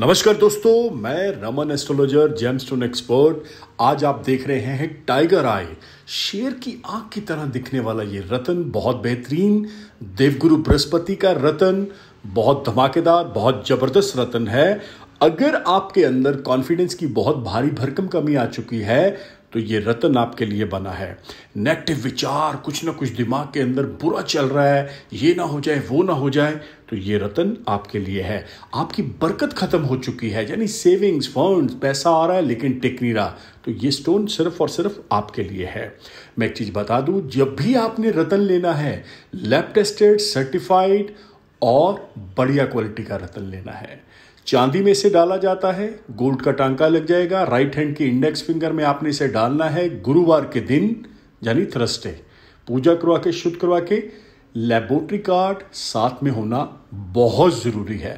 नमस्कार दोस्तों मैं रमन एस्ट्रोलॉजर जेमस्टोन एक्सपर्ट आज आप देख रहे हैं टाइगर आई शेर की आंख की तरह दिखने वाला ये रतन बहुत बेहतरीन देवगुरु बृहस्पति का रतन बहुत धमाकेदार बहुत जबरदस्त रतन है अगर आपके अंदर कॉन्फिडेंस की बहुत भारी भरकम कमी आ चुकी है तो ये रतन आपके लिए बना है नेगेटिव विचार कुछ ना कुछ दिमाग के अंदर बुरा चल रहा है ये ना हो जाए वो ना हो जाए तो ये रतन आपके लिए है आपकी बरकत ख़त्म हो चुकी है यानी सेविंग्स फंड्स पैसा आ रहा है लेकिन टिक नहीं रहा तो ये स्टोन सिर्फ और सिर्फ आपके लिए है मैं एक चीज़ बता दूं जब भी आपने रतन लेना है लैब टेस्टेड सर्टिफाइड और बढ़िया क्वालिटी का रतन लेना है चांदी में इसे डाला जाता है गोल्ड का टांका लग जाएगा राइट हैंड की इंडेक्स फिंगर में आपने इसे डालना है गुरुवार के दिन यानी थर्सडे पूजा करवा के शुद्ध करवा के लेबोरेटरी कार्ड साथ में होना बहुत ज़रूरी है